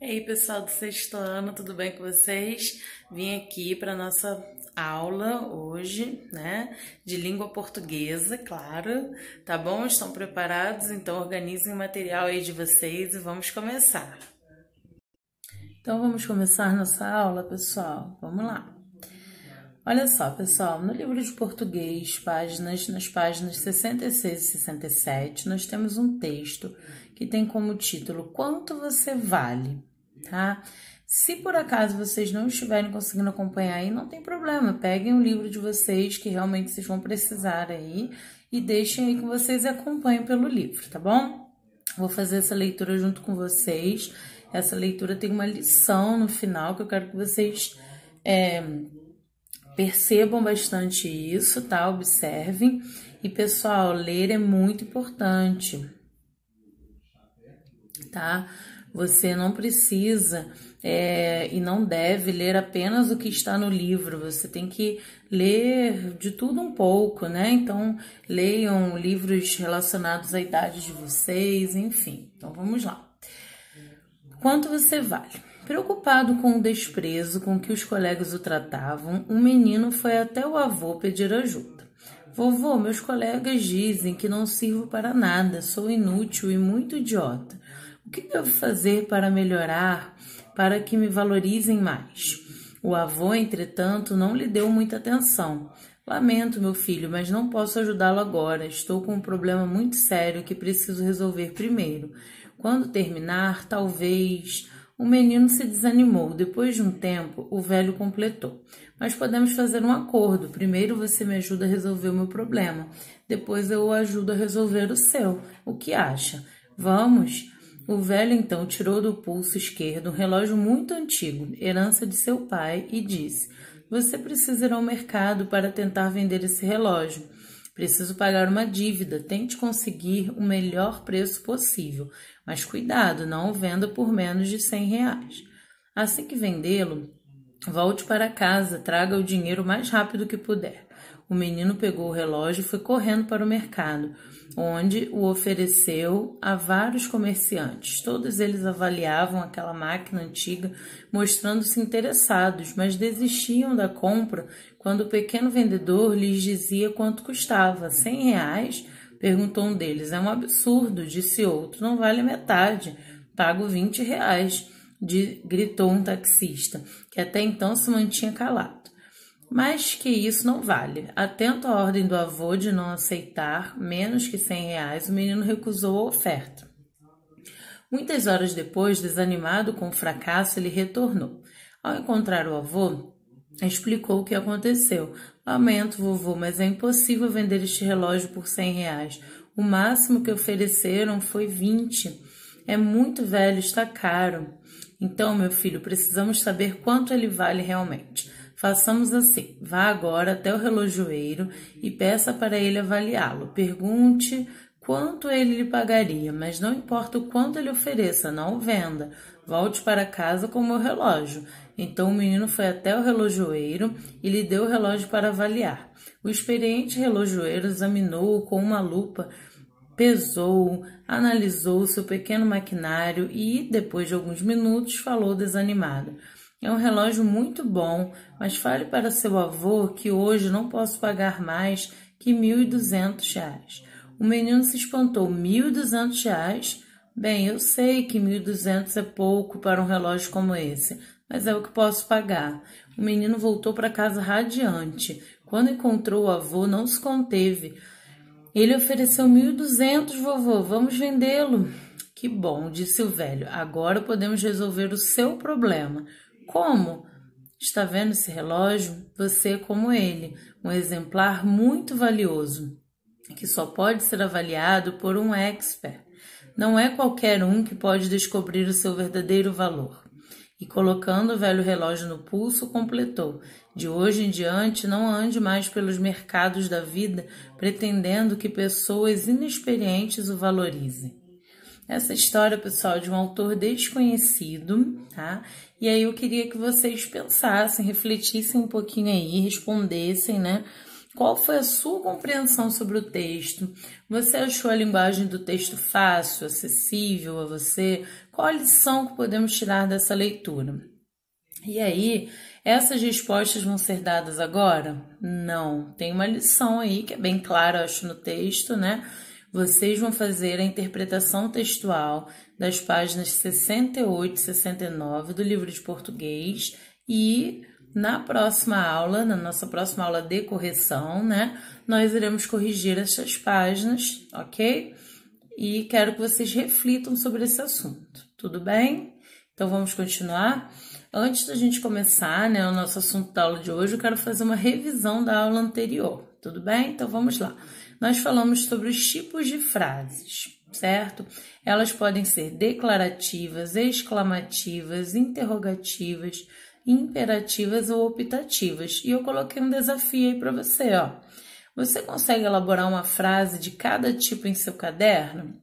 Ei, pessoal do sexto ano, tudo bem com vocês? Vim aqui para nossa aula hoje, né, de língua portuguesa, claro, tá bom? Estão preparados? Então organizem o material aí de vocês e vamos começar. Então vamos começar nossa aula, pessoal. Vamos lá. Olha só, pessoal, no livro de português, páginas, nas páginas 66 e 67, nós temos um texto que tem como título Quanto Você Vale, tá? Se por acaso vocês não estiverem conseguindo acompanhar aí, não tem problema, peguem o livro de vocês que realmente vocês vão precisar aí e deixem aí que vocês acompanhem pelo livro, tá bom? Vou fazer essa leitura junto com vocês. Essa leitura tem uma lição no final que eu quero que vocês é, percebam bastante isso, tá? Observem. E pessoal, ler é muito importante tá? Você não precisa é, e não deve ler apenas o que está no livro, você tem que ler de tudo um pouco, né? Então, leiam livros relacionados à idade de vocês, enfim. Então, vamos lá. Quanto você vale? Preocupado com o desprezo com que os colegas o tratavam, o um menino foi até o avô pedir ajuda. Vovô, meus colegas dizem que não sirvo para nada, sou inútil e muito idiota. O que devo fazer para melhorar, para que me valorizem mais? O avô, entretanto, não lhe deu muita atenção. Lamento, meu filho, mas não posso ajudá-lo agora. Estou com um problema muito sério que preciso resolver primeiro. Quando terminar, talvez. O menino se desanimou. Depois de um tempo, o velho completou. Mas podemos fazer um acordo. Primeiro você me ajuda a resolver o meu problema. Depois eu o ajudo a resolver o seu. O que acha? Vamos? O velho então tirou do pulso esquerdo um relógio muito antigo, herança de seu pai, e disse: Você precisa ir ao mercado para tentar vender esse relógio. Preciso pagar uma dívida. Tente conseguir o melhor preço possível, mas cuidado, não o venda por menos de 100 reais. Assim que vendê-lo, Volte para casa, traga o dinheiro o mais rápido que puder. O menino pegou o relógio e foi correndo para o mercado, onde o ofereceu a vários comerciantes. Todos eles avaliavam aquela máquina antiga, mostrando-se interessados, mas desistiam da compra quando o pequeno vendedor lhes dizia quanto custava. Cem reais? Perguntou um deles. É um absurdo, disse outro. Não vale metade. Pago vinte reais de, gritou um taxista, que até então se mantinha calado. Mas que isso não vale. Atento à ordem do avô de não aceitar menos que 100 reais, o menino recusou a oferta. Muitas horas depois, desanimado com o fracasso, ele retornou. Ao encontrar o avô, explicou o que aconteceu. Lamento, vovô, mas é impossível vender este relógio por 100 reais. O máximo que ofereceram foi 20. É muito velho, está caro. Então, meu filho, precisamos saber quanto ele vale realmente. Façamos assim: vá agora até o relojoeiro e peça para ele avaliá-lo. Pergunte quanto ele lhe pagaria, mas não importa o quanto ele ofereça, não o venda. Volte para casa com o meu relógio. Então o menino foi até o relojoeiro e lhe deu o relógio para avaliar. O experiente relojoeiro examinou-o com uma lupa pesou, analisou seu pequeno maquinário e, depois de alguns minutos, falou desanimado. É um relógio muito bom, mas fale para seu avô que hoje não posso pagar mais que mil e duzentos reais. O menino se espantou. Mil e duzentos reais? Bem, eu sei que mil e duzentos é pouco para um relógio como esse, mas é o que posso pagar. O menino voltou para casa radiante. Quando encontrou o avô, não se conteve. Ele ofereceu mil duzentos, vovô, vamos vendê-lo. Que bom, disse o velho. Agora podemos resolver o seu problema. Como? Está vendo esse relógio? Você é como ele, um exemplar muito valioso, que só pode ser avaliado por um expert. Não é qualquer um que pode descobrir o seu verdadeiro valor. E colocando o velho relógio no pulso, completou: De hoje em diante não ande mais pelos mercados da vida pretendendo que pessoas inexperientes o valorizem. Essa história, pessoal, de um autor desconhecido, tá? E aí eu queria que vocês pensassem, refletissem um pouquinho aí, respondessem, né? Qual foi a sua compreensão sobre o texto? Você achou a linguagem do texto fácil, acessível a você? Qual a lição que podemos tirar dessa leitura? E aí, essas respostas vão ser dadas agora? Não, tem uma lição aí que é bem clara, acho, no texto, né? Vocês vão fazer a interpretação textual das páginas 68 e 69 do livro de português e na próxima aula, na nossa próxima aula de correção, né? Nós iremos corrigir essas páginas, ok? E quero que vocês reflitam sobre esse assunto, tudo bem? Então vamos continuar? Antes da gente começar, né, o nosso assunto da aula de hoje, eu quero fazer uma revisão da aula anterior, tudo bem? Então vamos lá. Nós falamos sobre os tipos de frases certo? Elas podem ser declarativas, exclamativas, interrogativas, imperativas ou optativas. E eu coloquei um desafio aí para você, ó. Você consegue elaborar uma frase de cada tipo em seu caderno?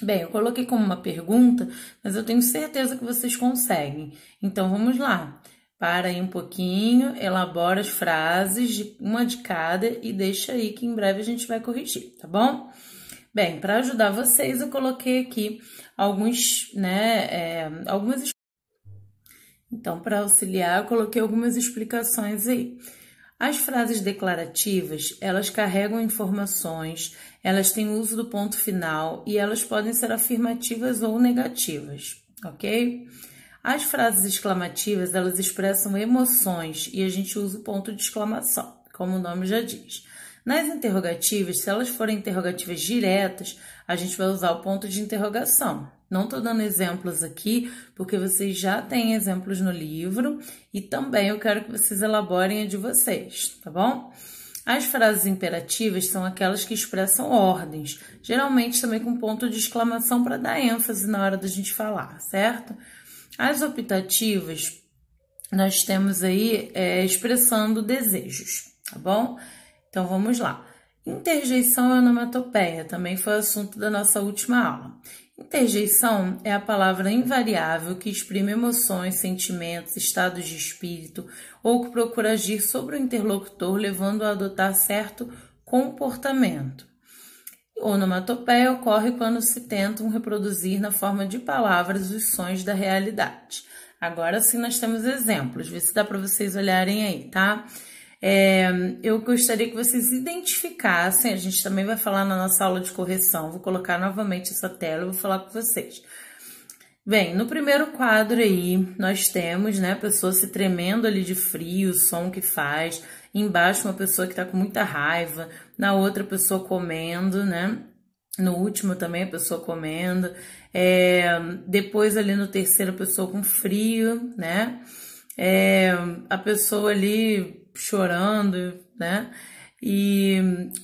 Bem, eu coloquei como uma pergunta, mas eu tenho certeza que vocês conseguem. Então vamos lá. Para aí um pouquinho, elabora as frases, de uma de cada, e deixa aí que em breve a gente vai corrigir, tá bom? Bem, para ajudar vocês, eu coloquei aqui alguns, né, é, algumas então, para auxiliar, eu coloquei algumas explicações aí. As frases declarativas, elas carregam informações, elas têm uso do ponto final e elas podem ser afirmativas ou negativas, ok? As frases exclamativas, elas expressam emoções e a gente usa o ponto de exclamação, como o nome já diz. Nas interrogativas, se elas forem interrogativas diretas, a gente vai usar o ponto de interrogação, não estou dando exemplos aqui, porque vocês já têm exemplos no livro e também eu quero que vocês elaborem a de vocês, tá bom? As frases imperativas são aquelas que expressam ordens, geralmente também com ponto de exclamação para dar ênfase na hora da gente falar, certo? As optativas, nós temos aí é, expressando desejos, tá bom? Então vamos lá. Interjeição e onomatopeia também foi assunto da nossa última aula. Interjeição é a palavra invariável que exprime emoções, sentimentos, estados de espírito ou que procura agir sobre o interlocutor, levando a adotar certo comportamento. Onomatopeia ocorre quando se tentam reproduzir na forma de palavras os sons da realidade. Agora sim nós temos exemplos, vê se dá para vocês olharem aí, tá? É, eu gostaria que vocês identificassem, a gente também vai falar na nossa aula de correção, vou colocar novamente essa tela e vou falar com vocês. Bem, no primeiro quadro aí, nós temos, né, a pessoa se tremendo ali de frio, o som que faz. Embaixo, uma pessoa que está com muita raiva. Na outra, pessoa comendo, né? No último também, a pessoa comendo. É, depois, ali no terceiro, a pessoa com frio, né? É, a pessoa ali Tipo, chorando, né? E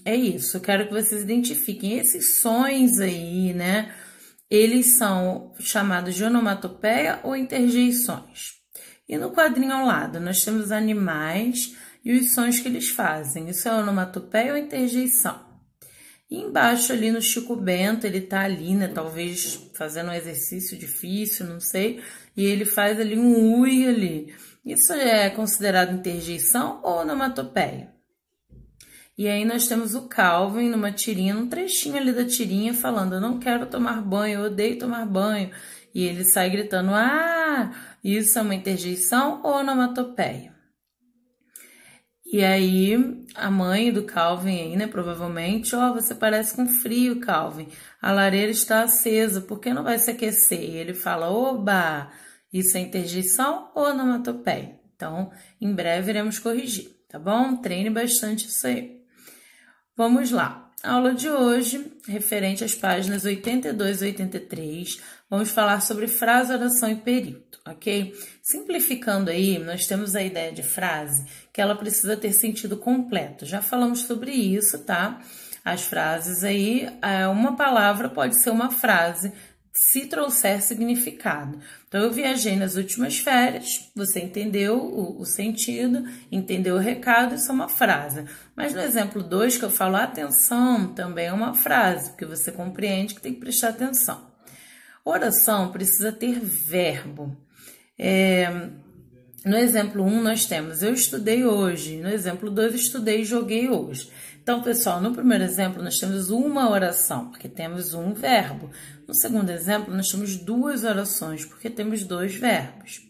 é isso, eu quero que vocês identifiquem esses sons aí, né? Eles são chamados de onomatopeia ou interjeições. E no quadrinho ao lado, nós temos animais e os sons que eles fazem. Isso é onomatopeia ou interjeição. E embaixo ali no Chico Bento, ele tá ali, né, talvez fazendo um exercício difícil, não sei, e ele faz ali um ui ali. Isso é considerado interjeição ou onomatopeia? E aí nós temos o Calvin numa tirinha, num trechinho ali da tirinha, falando: Eu não quero tomar banho, eu odeio tomar banho. E ele sai gritando: Ah, isso é uma interjeição ou onomatopeia? E aí a mãe do Calvin aí, né, provavelmente, ó, oh, você parece com frio, Calvin. A lareira está acesa, por que não vai se aquecer? E ele fala: Oba! Isso é interjeição ou onomatopeia? Então, em breve iremos corrigir, tá bom? Treine bastante isso aí. Vamos lá. A aula de hoje, referente às páginas 82 e 83, vamos falar sobre frase, oração e período, ok? Simplificando aí, nós temos a ideia de frase que ela precisa ter sentido completo. Já falamos sobre isso, tá? As frases aí, é, uma palavra pode ser uma frase, se trouxer significado. Então, eu viajei nas últimas férias, você entendeu o, o sentido, entendeu o recado, isso é uma frase. Mas no exemplo 2, que eu falo atenção, também é uma frase, porque você compreende que tem que prestar atenção. Oração precisa ter verbo. É, no exemplo 1, um, nós temos eu estudei hoje. No exemplo 2, estudei e joguei hoje. Então, pessoal, no primeiro exemplo nós temos uma oração, porque temos um verbo. No segundo exemplo, nós temos duas orações, porque temos dois verbos.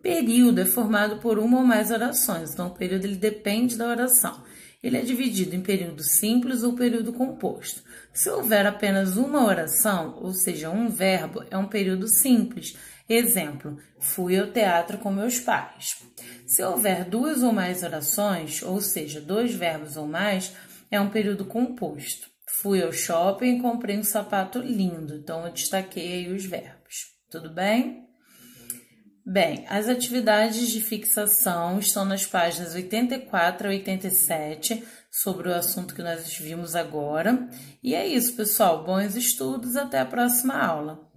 Período é formado por uma ou mais orações, então o período ele depende da oração. Ele é dividido em período simples ou período composto. Se houver apenas uma oração, ou seja, um verbo, é um período simples. Exemplo: fui ao teatro com meus pais. Se houver duas ou mais orações, ou seja, dois verbos ou mais, é um período composto. Fui ao shopping e comprei um sapato lindo, então eu destaquei os verbos. Tudo bem? Bem, as atividades de fixação estão nas páginas 84 a 87 sobre o assunto que nós vimos agora. E é isso, pessoal. Bons estudos, até a próxima aula.